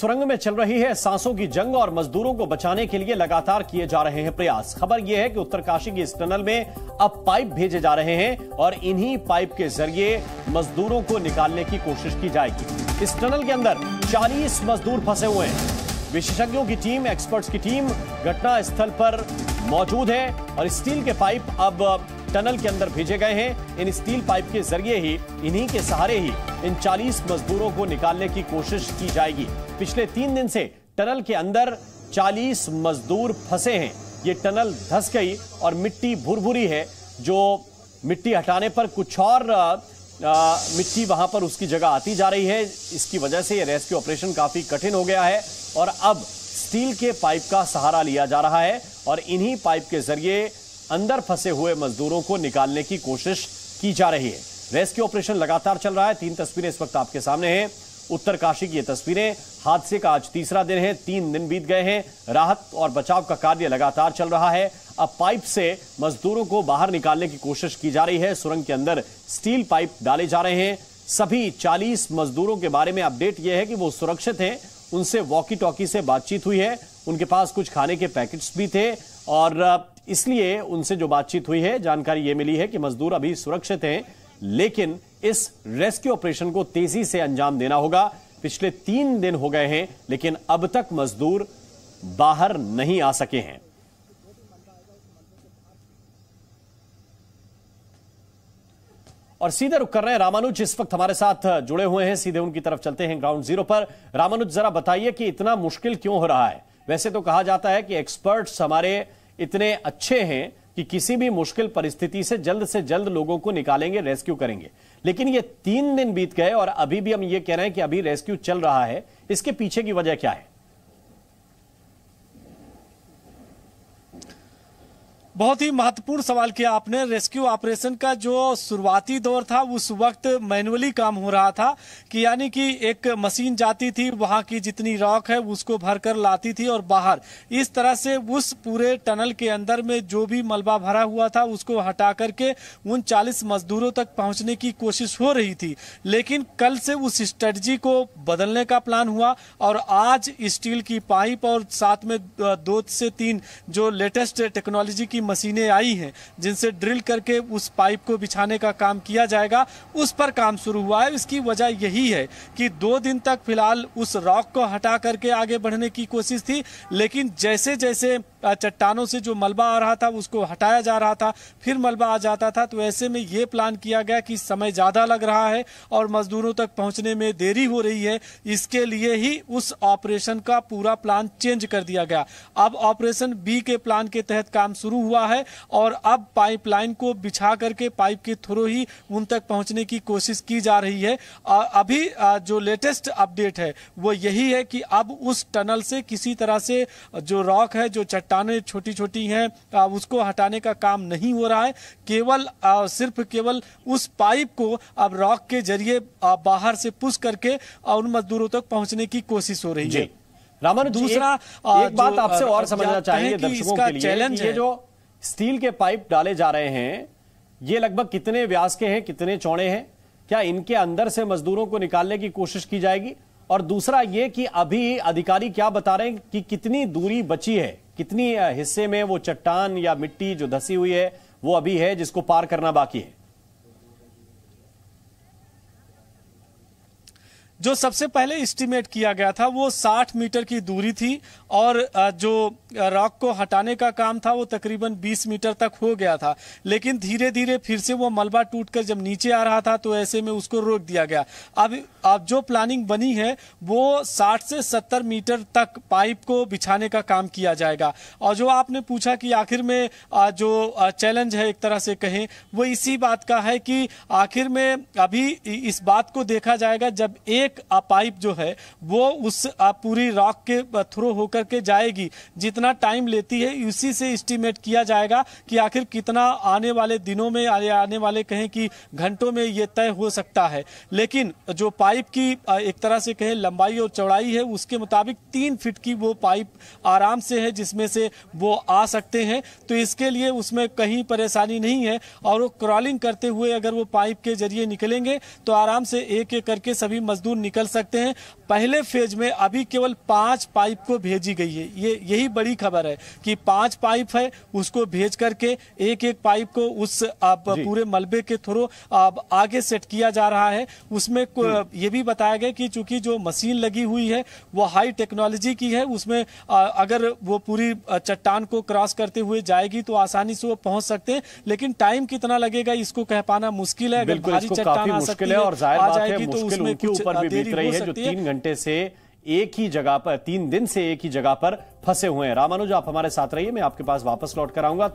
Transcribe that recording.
सुरंग में चल रही है सांसों की जंग और मजदूरों को बचाने के लिए लगातार किए जा रहे हैं प्रयास खबर यह है कि उत्तरकाशी की इस टनल में अब पाइप भेजे जा रहे हैं और इन्हीं पाइप के जरिए मजदूरों को निकालने की कोशिश की जाएगी इस टनल के अंदर 40 मजदूर फंसे हुए हैं विशेषज्ञों की टीम एक्सपर्ट्स की टीम घटना स्थल पर मौजूद है और स्टील के पाइप अब टनल के अंदर भेजे गए हैं इन स्टील पाइप के जरिए ही इन्हीं के सहारे ही इन 40 मजदूरों को निकालने की कोशिश की जाएगी पिछले तीन दिन से टनल के अंदर 40 मजदूर फंसे हैं ये टनल धस गई और मिट्टी भुरभुरी है जो मिट्टी हटाने पर कुछ और आ, मिट्टी वहां पर उसकी जगह आती जा रही है इसकी वजह से ये रेस्क्यू ऑपरेशन काफी कठिन हो गया है और अब स्टील के पाइप का सहारा लिया जा रहा है और इन्हीं पाइप के जरिए अंदर फंसे हुए मजदूरों को निकालने की कोशिश की जा रही है रेस्क्यू ऑपरेशन लगातार चल रहा है तीन तस्वीरें इस वक्त आपके सामने हैं उत्तरकाशी की ये तस्वीरें हादसे का आज तीसरा दिन है तीन दिन बीत गए हैं राहत और बचाव का कार्य लगातार चल रहा है अब पाइप से मजदूरों को बाहर निकालने की कोशिश की जा रही है सुरंग के अंदर स्टील पाइप डाले जा रहे हैं सभी 40 मजदूरों के बारे में अपडेट यह है कि वो सुरक्षित हैं उनसे वॉकी टॉकी से बातचीत हुई है उनके पास कुछ खाने के पैकेट्स भी थे और इसलिए उनसे जो बातचीत हुई है जानकारी ये मिली है कि मजदूर अभी सुरक्षित हैं लेकिन इस रेस्क्यू ऑपरेशन को तेजी से अंजाम देना होगा पिछले तीन दिन हो गए हैं लेकिन अब तक मजदूर बाहर नहीं आ सके हैं और सीधे रुक कर रहे हैं रामानुज इस वक्त हमारे साथ जुड़े हुए हैं सीधे उनकी तरफ चलते हैं ग्राउंड जीरो पर रामानुज जरा बताइए कि इतना मुश्किल क्यों हो रहा है वैसे तो कहा जाता है कि एक्सपर्ट्स हमारे इतने अच्छे हैं कि किसी भी मुश्किल परिस्थिति से जल्द से जल्द लोगों को निकालेंगे रेस्क्यू करेंगे लेकिन ये तीन दिन बीत गए और अभी भी हम ये कह रहे हैं कि अभी रेस्क्यू चल रहा है इसके पीछे की वजह क्या है बहुत ही महत्वपूर्ण सवाल किया आपने रेस्क्यू ऑपरेशन का जो शुरुआती दौर था उस वक्त मैनुअली काम हो रहा था कि यानी कि एक मशीन जाती थी वहां की जितनी रॉक है उसको भरकर लाती थी और बाहर इस तरह से उस पूरे टनल के अंदर में जो भी मलबा भरा हुआ था उसको हटा करके उन 40 मजदूरों तक पहुंचने की कोशिश हो रही थी लेकिन कल से उस स्ट्रेटजी को बदलने का प्लान हुआ और आज स्टील की पाइप और साथ में दो से तीन जो लेटेस्ट टेक्नोलॉजी की मशीनें आई हैं जिनसे ड्रिल करके उस पाइप को बिछाने का काम किया जाएगा उस पर काम शुरू हुआ है इसकी वजह यही है कि दो दिन तक फिलहाल उस रॉक को हटा करके आगे बढ़ने की कोशिश थी लेकिन जैसे जैसे चट्टानों से जो मलबा आ रहा था उसको हटाया जा रहा था फिर मलबा आ जाता था तो ऐसे में ये प्लान किया गया कि समय ज़्यादा लग रहा है और मजदूरों तक पहुंचने में देरी हो रही है इसके लिए ही उस ऑपरेशन का पूरा प्लान चेंज कर दिया गया अब ऑपरेशन बी के प्लान के तहत काम शुरू हुआ है और अब पाइपलाइन को बिछा करके पाइप के थ्रू ही उन तक पहुंचने की कोशिश की जा रही है अभी जो लेटेस्ट अपडेट है वो यही है कि अब उस टनल से किसी तरह से जो रॉक है जो चट्टान चट्टाने छोटी छोटी हैं उसको हटाने का काम नहीं हो रहा है केवल सिर्फ केवल उस पाइप को अब रॉक के जरिए बाहर से पुश करके उन मजदूरों तक पहुंचने की कोशिश हो रही है रामन दूसरा एक, एक बात आपसे और समझना चाहेंगे दर्शकों के लिए चैलेंज ये जो स्टील के पाइप डाले जा रहे हैं ये लगभग कितने व्यास के हैं कितने चौड़े हैं क्या इनके अंदर से मजदूरों को निकालने की कोशिश की जाएगी और दूसरा ये कि अभी अधिकारी क्या बता रहे हैं कि कितनी दूरी बची है कितनी हिस्से में वो चट्टान या मिट्टी जो धसी हुई है वो अभी है जिसको पार करना बाकी है जो सबसे पहले एस्टिमेट किया गया था वो 60 मीटर की दूरी थी और जो रॉक को हटाने का काम था वो तकरीबन 20 मीटर तक हो गया था लेकिन धीरे धीरे फिर से वो मलबा टूटकर जब नीचे आ रहा था तो ऐसे में उसको रोक दिया गया अब अब जो प्लानिंग बनी है वो 60 से 70 मीटर तक पाइप को बिछाने का काम किया जाएगा और जो आपने पूछा कि आखिर में जो चैलेंज है एक तरह से कहें वो इसी बात का है कि आखिर में अभी इस बात को देखा जाएगा जब एक एक पाइप जो है वो उस पूरी रॉक के थ्रो होकर के जाएगी जितना टाइम लेती है उसी से इस्टीमेट किया जाएगा कि आखिर कितना आने वाले दिनों में आने वाले कहें कि घंटों में ये तय हो सकता है लेकिन जो पाइप की एक तरह से कहें लंबाई और चौड़ाई है उसके मुताबिक तीन फिट की वो पाइप आराम से है जिसमें से वो आ सकते हैं तो इसके लिए उसमें कहीं परेशानी नहीं है और वो क्रॉलिंग करते हुए अगर वो पाइप के जरिए निकलेंगे तो आराम से एक एक करके सभी मजदूर निकल सकते हैं पहले फेज में अभी केवल पांच पाइप को भेजी गई है ये यही बड़ी खबर है कि पांच पाइप है उसको भेज करके एक एक पाइप को उस पूरे मलबे के थ्रू आगे सेट किया जा रहा है उसमें हम्म। ये भी बताया गया कि चूंकि जो मशीन लगी हुई है वो हाई टेक्नोलॉजी की है उसमें अगर वो पूरी चट्टान को क्रॉस करते हुए जाएगी तो आसानी से वो पहुंच सकते हैं लेकिन टाइम कितना लगेगा इसको कह पाना मुश्किल है अगर भारी चट्टान आ सकती है और जाहिर बात तो उसमें कुछ भी बीत रही है जो तीन घंटे से एक ही जगह पर तीन दिन से एक ही जगह पर फंसे हुए हैं रामानुज आप हमारे साथ रहिए मैं आपके पास वापस लौट कर आऊंगा तो